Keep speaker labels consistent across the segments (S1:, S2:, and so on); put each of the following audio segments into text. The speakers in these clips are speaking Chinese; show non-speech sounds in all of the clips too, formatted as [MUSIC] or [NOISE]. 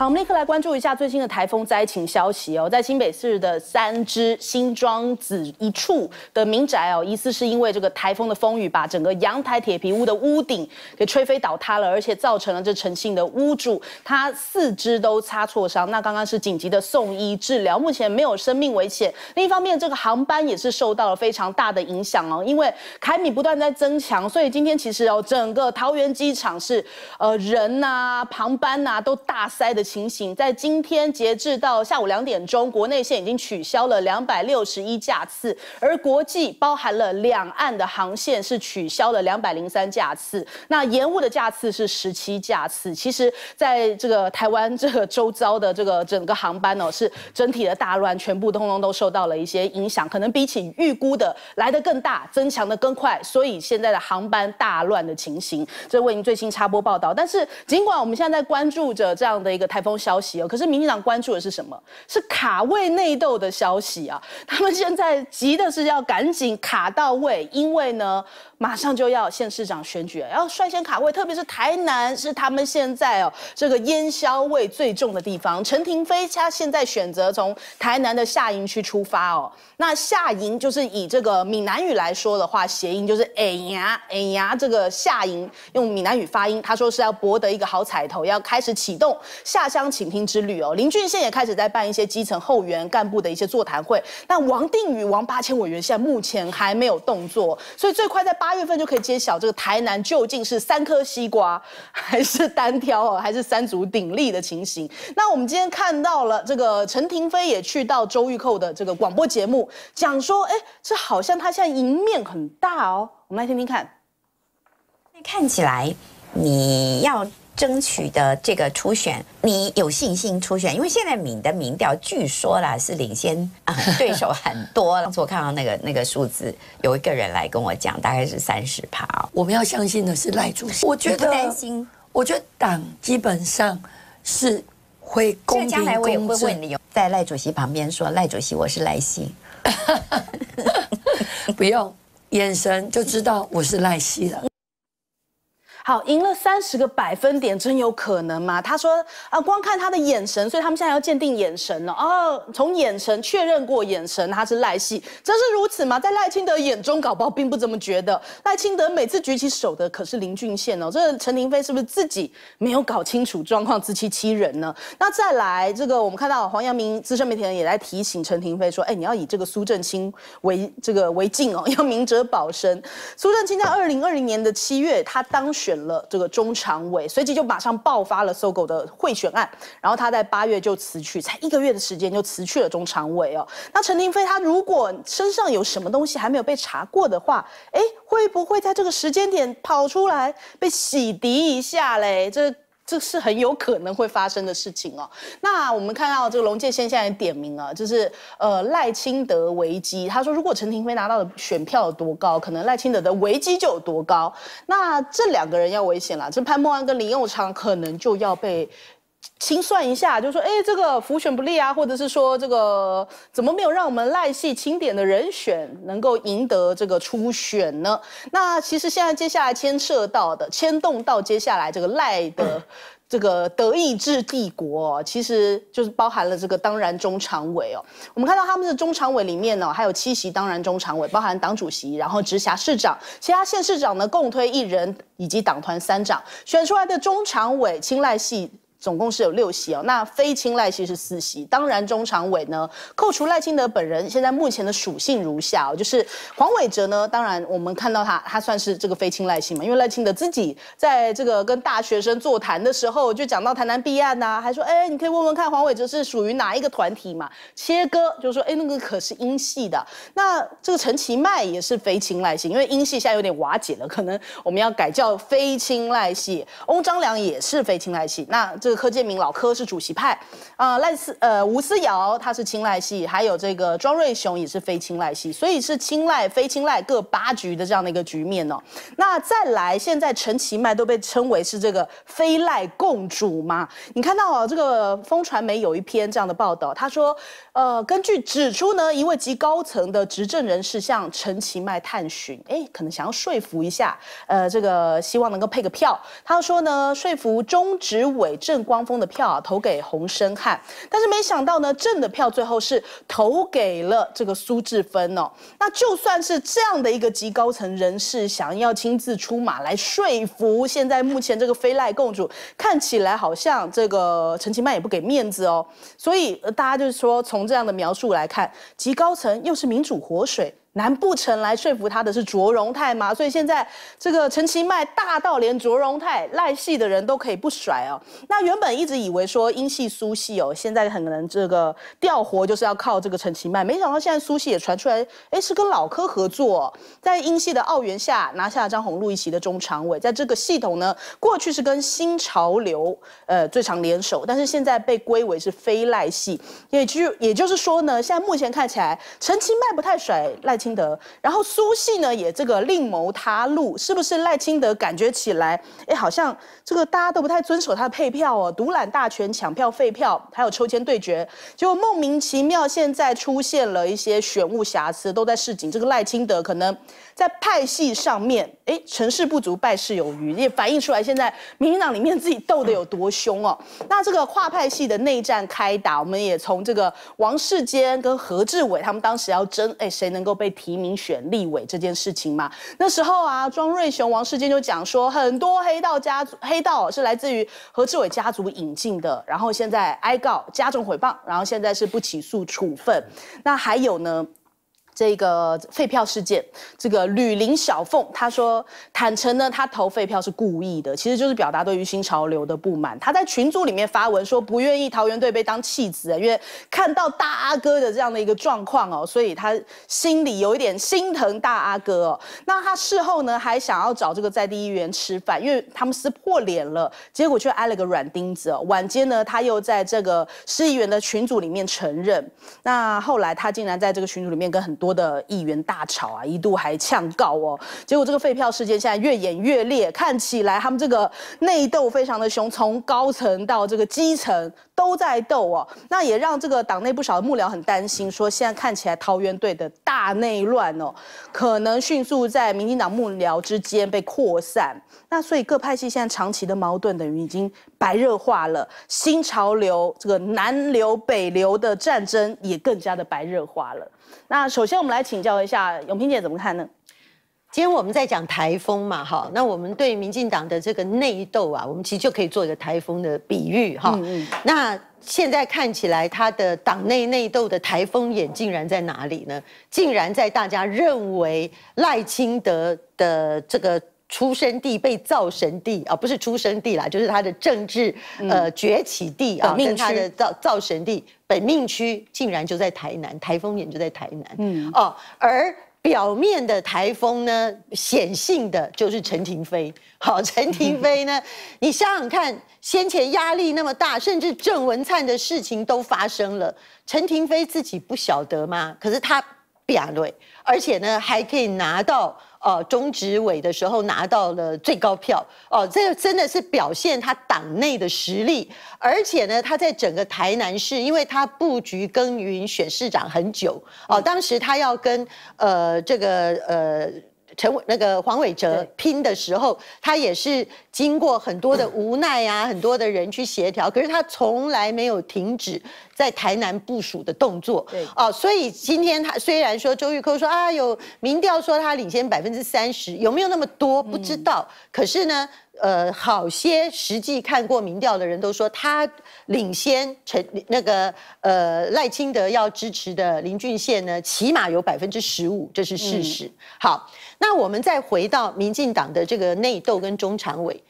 S1: 好，我们立刻来关注一下最新的台风灾情消息哦。在新北市的三只新庄子一处的民宅哦，疑似是因为这个台风的风雨，把整个阳台铁皮屋的屋顶给吹飞倒塌了，而且造成了这陈姓的屋主他四肢都擦挫伤。那刚刚是紧急的送医治疗，目前没有生命危险。另一方面，这个航班也是受到了非常大的影响哦，因为凯米不断在增强，所以今天其实哦，整个桃园机场是呃人呐、航班呐都大塞的。情形在今天截至到下午两点，钟，国内线已经取消了两百六十一架次，而国际包含了两岸的航线是取消了两百零三架次，那延误的架次是十七架次。其实，在这个台湾这个周遭的这个整个航班呢，是整体的大乱，全部通通都受到了一些影响，可能比起预估的来得更大，增强的更快，所以现在的航班大乱的情形，这为您最新插播报道。但是，尽管我们现在在关注着这样的一个台。风消息哦，可是民进党关注的是什么？是卡位内斗的消息啊！他们现在急的是要赶紧卡到位，因为呢，马上就要县市长选举，要率先卡位，特别是台南是他们现在哦这个烟消味最重的地方。陈廷飞他现在选择从台南的下营区出发哦，那下营就是以这个闽南语来说的话，谐音就是哎呀哎呀，这个下营用闽南语发音，他说是要博得一个好彩头，要开始启动下。乡倾听之旅哦，林俊宪也开始在办一些基层后援干部的一些座谈会。那王定宇、王八千委员现在目前还没有动作，所以最快在八月份就可以揭晓这个台南究竟是三颗西瓜，还是单挑哦，还是三足鼎立的情形。那我们今天看到了这个陈廷飞也去到周玉蔻的这个广播节目，讲说，哎，这好像他现在赢面很大哦。我们来听听看，看起来你要。争取的这个初选，你有信心初选？因为现在你的民调据说啦是领先对手很多了。我看到那个那个数字，有一个人来跟我讲，大概是三十趴。
S2: 我们要相信的是赖主席。我觉得担心，我觉得党基本上是会公平公正。
S1: 在赖主席旁边说，赖主席，我是赖西。
S2: [LAUGHS] 不用眼神就知道我是赖西了。
S1: 好，赢了三十个百分点，真有可能吗？他说啊，光看他的眼神，所以他们现在要鉴定眼神了。哦，从眼神确认过眼神，他是赖系，真是如此吗？在赖清德眼中，搞不好并不怎么觉得。赖清德每次举起手的可是林俊宪哦，这陈廷飞是不是自己没有搞清楚状况，自欺欺人呢？那再来，这个我们看到黄阳明资深媒体人也在提醒陈廷飞说，哎，你要以这个苏正清为这个为镜哦，[LAUGHS] 要明哲保身。苏正清在二零二零年的七月，他当选。了这个中常委，随即就马上爆发了搜狗的贿选案，然后他在八月就辞去，才一个月的时间就辞去了中常委哦。那陈廷飞他如果身上有什么东西还没有被查过的话，哎，会不会在这个时间点跑出来被洗涤一下嘞？这。这是很有可能会发生的事情哦。那我们看到这个龙介先现在点名啊，就是呃赖清德危机。他说，如果陈廷飞拿到的选票有多高，可能赖清德的危机就有多高。那这两个人要危险了，这潘孟安跟林佑昌可能就要被。清算一下，就说，哎，这个浮选不利啊，或者是说，这个怎么没有让我们赖系清点的人选能够赢得这个初选呢？那其实现在接下来牵涉到的、牵动到接下来这个赖的这个德意志帝国，其实就是包含了这个当然中常委哦。我们看到他们的中常委里面呢，还有七席当然中常委，包含党主席，然后直辖市长，其他县市长呢共推一人，以及党团三长选出来的中常委青睐系。总共是有六席哦，那非青赖系是四席。当然，中常委呢，扣除赖清德本人，现在目前的属性如下哦，就是黄伟哲呢，当然我们看到他，他算是这个非青赖系嘛，因为赖清德自己在这个跟大学生座谈的时候就讲到台南弊案呐，还说哎，你可以问问看黄伟哲是属于哪一个团体嘛。切割就是说哎，那个可是英系的。那这个陈其迈也是非青赖系，因为英系现在有点瓦解了，可能我们要改叫非青赖系。翁章良也是非青赖系，那这。柯建明老柯是主席派，啊赖思呃吴思瑶他是青睐系，还有这个庄瑞雄也是非青睐系，所以是青睐非青睐各八局的这样的一个局面哦。那再来，现在陈其迈都被称为是这个非赖共主嘛？你看到哦，这个风传媒有一篇这样的报道，他说，呃，根据指出呢，一位极高层的执政人士向陈其迈探寻，哎，可能想要说服一下，呃，这个希望能够配个票。他说呢，说服中执委政。光峰的票啊投给洪生汉，但是没想到呢，正的票最后是投给了这个苏志芬哦。那就算是这样的一个极高层人士想要亲自出马来说服，现在目前这个非赖共主看起来好像这个陈其迈也不给面子哦。所以大家就是说，从这样的描述来看，极高层又是民主活水。难不成来说服他的是卓荣泰吗？所以现在这个陈其迈大到连卓荣泰赖系的人都可以不甩哦。那原本一直以为说英系苏系哦，现在很可能这个调活就是要靠这个陈其迈。没想到现在苏系也传出来，哎，是跟老柯合作，在英系的澳元下拿下张宏禄一席的中常委。在这个系统呢，过去是跟新潮流呃最常联手，但是现在被归为是非赖系。也就也就是说呢，现在目前看起来陈其迈不太甩赖。清德，然后苏系呢也这个另谋他路，是不是赖清德感觉起来，哎，好像这个大家都不太遵守他的配票哦，独揽大权抢票废票，还有抽签对决，结果莫名其妙现在出现了一些选务瑕疵，都在示警。这个赖清德可能在派系上面，哎，成事不足败事有余，也反映出来现在民进党里面自己斗得有多凶哦。那这个跨派系的内战开打，我们也从这个王世坚跟何志伟他们当时要争，哎，谁能够被。提名选立委这件事情嘛，那时候啊，庄瑞雄、王世坚就讲说，很多黑道家族、黑道是来自于何志伟家族引进的，然后现在挨告加重诽谤，然后现在是不起诉处分。那还有呢？这个废票事件，这个吕林小凤她说坦诚呢，她投废票是故意的，其实就是表达对于新潮流的不满。她在群组里面发文说不愿意桃园队被当弃子因为看到大阿哥的这样的一个状况哦，所以他心里有一点心疼大阿哥。那他事后呢还想要找这个在地议员吃饭，因为他们撕破脸了，结果却挨了个软钉子。哦。晚间呢他又在这个市议员的群组里面承认，那后来他竟然在这个群组里面跟很多。的议员大吵啊，一度还呛告哦。结果这个废票事件现在越演越烈，看起来他们这个内斗非常的凶，从高层到这个基层都在斗哦。那也让这个党内不少的幕僚很担心，说现在看起来桃园队的大内乱哦，可能迅速在民进党幕僚之间被扩散。那所以各派系现在长期的矛盾等于已经白热化了，新潮流这个南流北流的战争也更加的白热化了。那首先，我们来请教一下永平姐怎么看呢？今天我们
S2: 在讲台风嘛，哈，那我们对民进党的这个内斗啊，我们其实就可以做一个台风的比喻，哈。那现在看起来，它的党内内斗的台风眼竟然在哪里呢？竟然在大家认为赖清德的这个出生地被造神地啊，不是出生地啦，就是他的政治呃崛起地啊，跟他的造造神地。本命区竟然就在台南，台风眼就在台南，嗯哦，而表面的台风呢，显性的就是陈廷飞。好，[LAUGHS] 陈廷飞呢，[LAUGHS] 你想想看，先前压力那么大，甚至郑文灿的事情都发生了，陈廷飞自己不晓得吗？可是他表瑞，而且呢，还可以拿到。呃，中执委的时候拿到了最高票哦，这真的是表现他党内的实力，而且呢，他在整个台南市，因为他布局耕耘选市长很久哦，当时他要跟呃这个呃陈那个黄伟哲拼的时候，他也是经过很多的无奈啊，很多的人去协调，可是他从来没有停止。在台南部署的动作，哦，所以今天他虽然说周玉科说啊有民调说他领先百分之三十，有没有那么多不知道，可是呢，呃，好些实际看过民调的人都说他领先陈那个呃赖清德要支持的林俊宪呢，起码有百分之十五，这是事实。好，那我们再回到民进党的这个内斗跟中常委，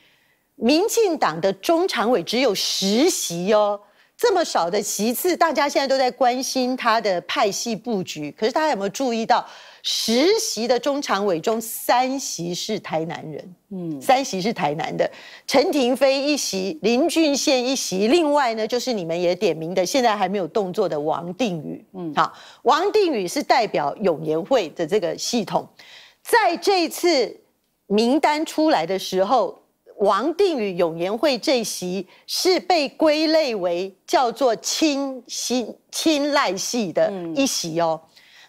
S2: 民进党的中常委只有十席哟。这么少的席次，大家现在都在关心他的派系布局。可是大家有没有注意到，实习的中常委中三席是台南人，嗯，三席是台南的，陈廷飞一席，林俊宪一席，另外呢就是你们也点名的，现在还没有动作的王定宇，嗯，好，王定宇是代表永联会的这个系统，在这次名单出来的时候。王定宇、永年会这一席是被归类为叫做亲系、亲赖系的一席哦。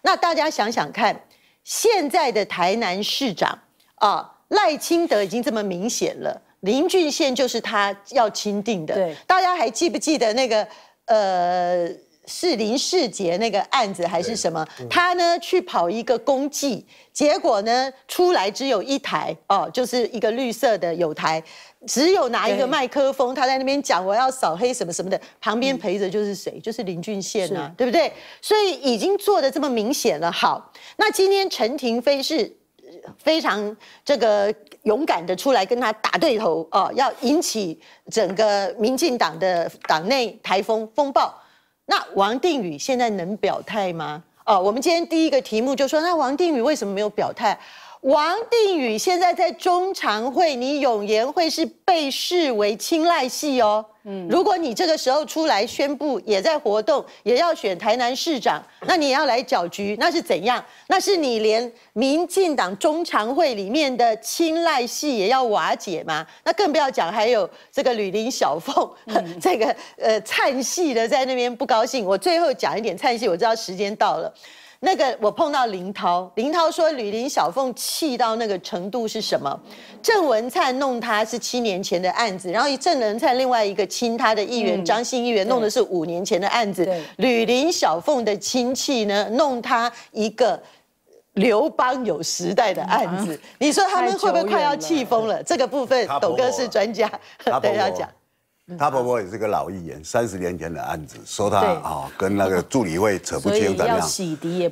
S2: 那大家想想看，现在的台南市长啊，赖清德已经这么明显了，林俊宪就是他要钦定的。对，大家还记不记得那个呃？是林世杰那个案子还是什么？他呢去跑一个公祭，结果呢出来只有一台哦，就是一个绿色的有台，只有拿一个麦克风，他在那边讲我要扫黑什么什么的，旁边陪着就是谁，就是林俊宪啊，对不对？所以已经做的这么明显了。好，那今天陈廷飞是非常这个勇敢的出来跟他打对头哦，要引起整个民进党的党内台风风暴。那王定宇现在能表态吗？哦，我们今天第一个题目就说，那王定宇为什么没有表态？王定宇现在在中常会，你永延会是被视为青睐系哦。嗯，如果你这个时候出来宣布也在活动，也要选台南市长，那你也要来搅局，那是怎样？那是你连民进党中常会里面的青睐系也要瓦解吗？那更不要讲还有这个吕林小凤，[LAUGHS] 这个呃灿系的在那边不高兴。我最后讲一点灿系，我知道时间到了。那个我碰到林涛，林涛说吕林小凤气到那个程度是什么？郑文灿弄他是七年前的案子，然后郑文灿另外一个亲他的议员张姓议员弄的是五年前的案子，吕林小凤的亲戚呢弄他一个刘邦有时代的案子，你说他们会不会快要气疯了？这个部分抖哥是专家，一下 [LAUGHS] 讲。
S3: 他婆婆也是个老艺人，三十年前的案子，说他啊跟那个 [LAUGHS] 助理会扯不清怎样，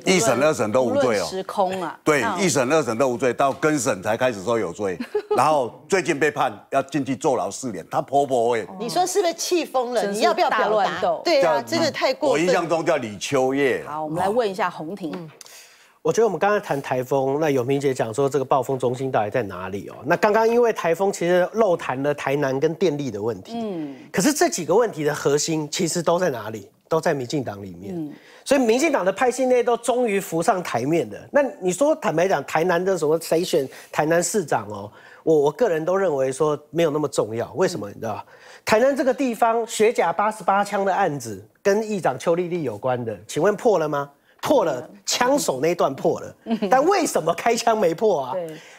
S1: 一审二审都无罪哦，时空了，[LAUGHS] 对，一
S3: 审二审都无罪，到跟审才开始说有罪，[LAUGHS] 然后最近被判要进去坐牢四年，他婆婆哎，
S1: 你说是不是气疯了？你要不要表达？对啊，真的太过，我印象
S3: 中叫李秋叶。
S1: 好，我们来问一下洪婷。
S4: 我觉得我们刚才谈台风，那永明姐讲说这个暴风中心到底在哪里哦？那刚刚因为台风，其实漏谈了台南跟电力的问题。嗯，可是这几个问题的核心其实都在哪里？都在民进党里面。嗯，所以民进党的派系内都终于浮上台面了。那你说坦白讲，台南的什么谁选台南市长哦？我我个人都认为说没有那么重要，为什么你知道？台南这个地方学甲八十八枪的案子跟议长邱丽丽有关的，请问破了吗？破了枪手那段破了，但为什么开枪没破啊？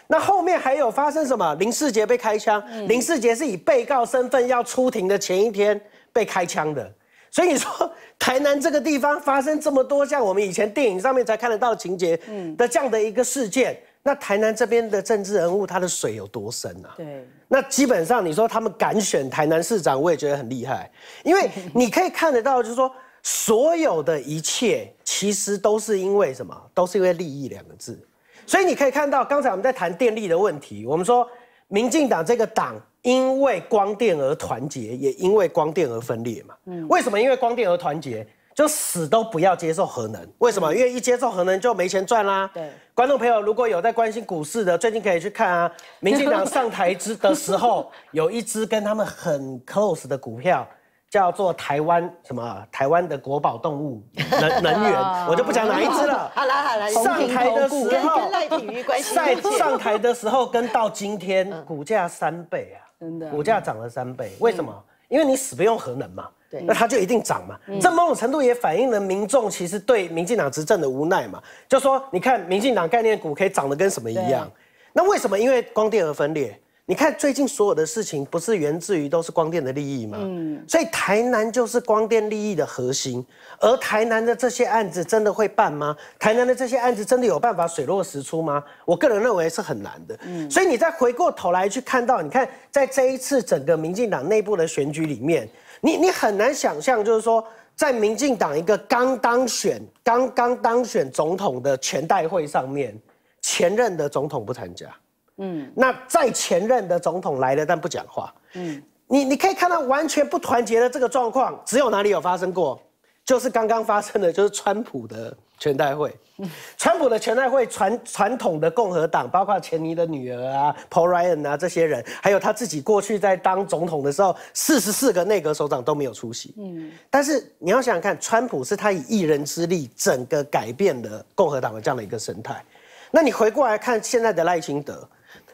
S4: 那后面还有发生什么？林世杰被开枪，林世杰是以被告身份要出庭的前一天被开枪的，所以你说台南这个地方发生这么多像我们以前电影上面才看得到情节的这样的一个事件，那台南这边的政治人物他的水有多深啊？对，那基本上你说他们敢选台南市长，我也觉得很厉害，因为你可以看得到，就是说。所有的一切其实都是因为什么？都是因为利益两个字。所以你可以看到，刚才我们在谈电力的问题。我们说，民进党这个党因为光电而团结，也因为光电而分裂嘛。嗯。为什么因为光电而团结？就死都不要接受核能。为什么？因为一接受核能就没钱赚啦。对。观众朋友如果有在关心股市的，最近可以去看啊。[LAUGHS] 民进党上台之的时候，有一支跟他们很 close 的股票。叫做台湾什么？台湾的国宝动物能 [LAUGHS] 能源，我就不讲哪一只了。[LAUGHS] 好来好来，上台的时候跟赖
S2: 品关系上
S4: 台的时候跟到今天股价三倍啊，真的股价涨了三倍，为什么？因为你死不用核能嘛，那它就一定涨嘛。这某种程度也反映了民众其实对民进党执政的无奈嘛，就说你看民进党概念股可以涨得跟什么一样，那为什么？因为光电而分裂。你看，最近所有的事情不是源自于都是光电的利益吗？嗯，所以台南就是光电利益的核心，而台南的这些案子真的会办吗？台南的这些案子真的有办法水落石出吗？我个人认为是很难的。嗯，所以你再回过头来去看到，你看，在这一次整个民进党内部的选举里面，你你很难想象，就是说，在民进党一个刚当选、刚刚当选总统的全代会上面，前任的总统不参加。嗯，那在前任的总统来了，但不讲话。嗯，你你可以看到完全不团结的这个状况，只有哪里有发生过，就是刚刚发生的就是川普的全代会。川普的全代会传传统的共和党，包括前尼的女儿啊，Paul Ryan 啊这些人，还有他自己过去在当总统的时候，四十四个内阁首长都没有出席。嗯，但是你要想想看，川普是他以一人之力，整个改变了共和党的这样的一个生态。那你回过来看现在的赖清德。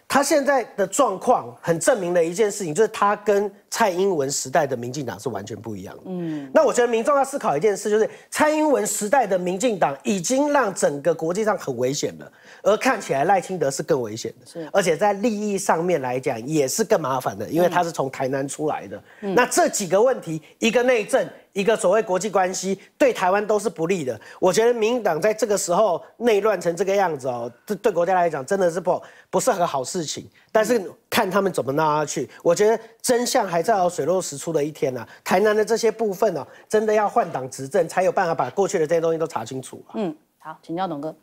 S4: 他现在的状况很证明了一件事情，就是他跟蔡英文时代的民进党是完全不一样的。嗯，那我觉得民众要思考一件事，就是蔡英文时代的民进党已经让整个国际上很危险了，而看起来赖清德是更危险的，是，而且在利益上面来讲也是更麻烦的，因为他是从台南出来的。那这几个问题，一个内政。一个所谓国际关系对台湾都是不利的，我觉得民进党在这个时候内乱成这个样子哦，这对国家来讲真的是不不是个好事情。但是看他们怎么闹下去，我觉得真相还在要水落石出的一天呢。台南的这些部分呢，真的要换党执政才有办法把过去的这些东西都查清楚。
S1: 嗯，好，请教董哥。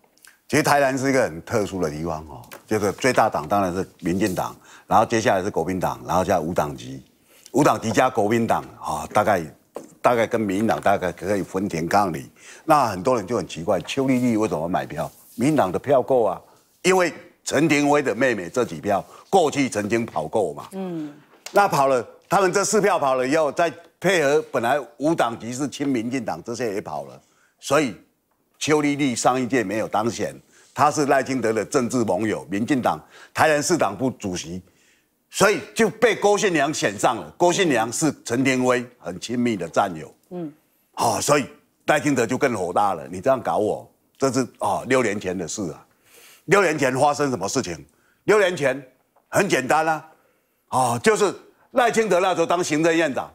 S3: 其实台南是一个很特殊的地方哦，就是最大党当然是民进党，然后接下来是国民党，然后加五党籍，五党籍加国民党啊，大概。大概跟民党大概可以分田抗礼，那很多人就很奇怪，邱丽丽为什么买票？民党的票够啊，因为陈廷威的妹妹这几票过去曾经跑够嘛，嗯，那跑了，他们这四票跑了以后，再配合本来五党籍是亲民进党这些也跑了，所以邱丽丽上一届没有当选，她是赖清德的政治盟友，民进党台南市党部主席。所以就被郭信良选上了。郭信良是陈天威很亲密的战友，嗯，啊，所以赖清德就更火大了。你这样搞我，这是啊六年前的事啊。六年前发生什么事情？六年前很简单啦，啊，就是赖清德那时候当行政院长。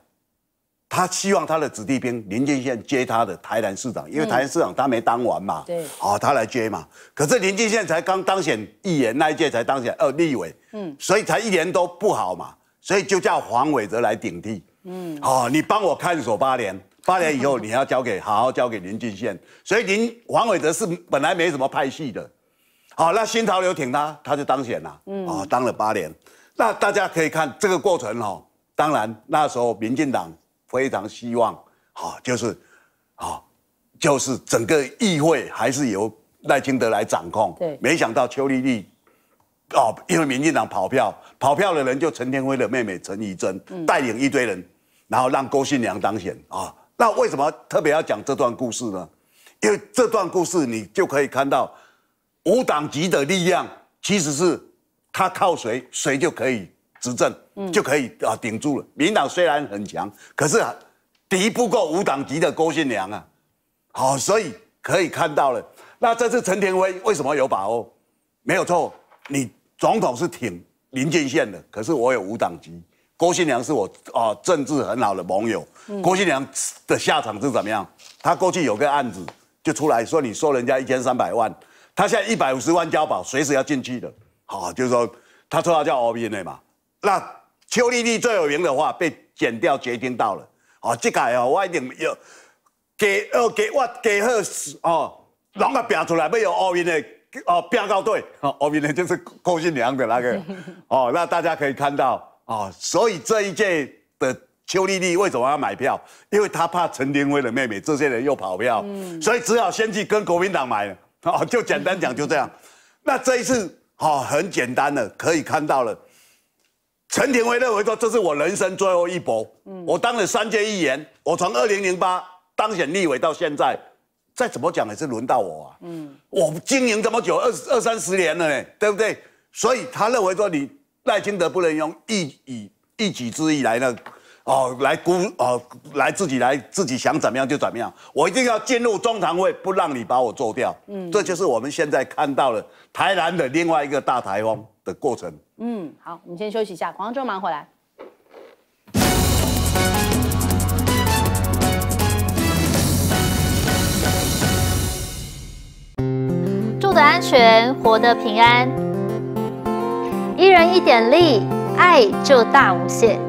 S3: 他希望他的子弟兵林建宪接他的台南市长，因为台南市长他没当完嘛，对，哦、他来接嘛。可是林建宪才刚当选议员那一届才当选呃立委，嗯，所以才一年都不好嘛，所以就叫黄伟哲来顶替，嗯，好，你帮我看守八年，八年以后 [LAUGHS] 你要交给好好交给林建宪，所以林黄伟哲是本来没什么派系的，好，那新潮流挺他，他就当选啦，嗯，啊，当了八年，那大家可以看这个过程哈，当然那时候民进党。非常希望，啊，就是，啊，就是整个议会还是由赖清德来掌控。对，没想到邱丽丽，哦，因为民进党跑票，跑票的人就陈天辉的妹妹陈怡贞带领一堆人，然后让郭信良当选啊。那为什么特别要讲这段故事呢？因为这段故事你就可以看到，无党籍的力量其实是他靠谁，谁就可以。执政，就可以啊，顶住了。民党虽然很强，可是敌不过五党籍的郭信良啊，好，所以可以看到了。那这次陈天威为什么有把握？没有错，你总统是挺临近线的，可是我有五党籍。郭信良是我啊，政治很好的盟友。郭信良的下场是怎么样？他过去有个案子，就出来说你收人家一千三百万，他现在一百五十万交保，随时要进去的。好，就是说他说他叫 O B 内嘛。那邱丽丽最有名的话被剪掉，截听到了。哦，这个哦，我一定有给哦，给我给好哦，怎么表出来没有奥运的哦，标高对，奥运的就是郭晋良的那个哦，那大家可以看到哦，所以这一届的邱丽丽为什么要买票？因为她怕陈廷辉的妹妹这些人又跑票，所以只好先去跟国民党买。哦，就简单讲就这样。那这一次哦，很简单的可以看到了。陈廷威认为说，这是我人生最后一搏。嗯，我当了三届议员，我从二零零八当选立委到现在，再怎么讲也是轮到我啊。嗯，我经营这么久，二二三十年了呢，对不对？所以他认为说，你赖清德不能用一以一己之义来呢。哦，来估哦，来自己来，自己想怎么样就怎么样。我一定要进入中常会，不让你把我做掉。嗯，这就是我们现在看到了台南的另外一个大台风的过程。
S1: 嗯，好，我们先休息一下，黄州忙回来。住的安全，活的平安，
S3: 一人一点力，爱就大无限。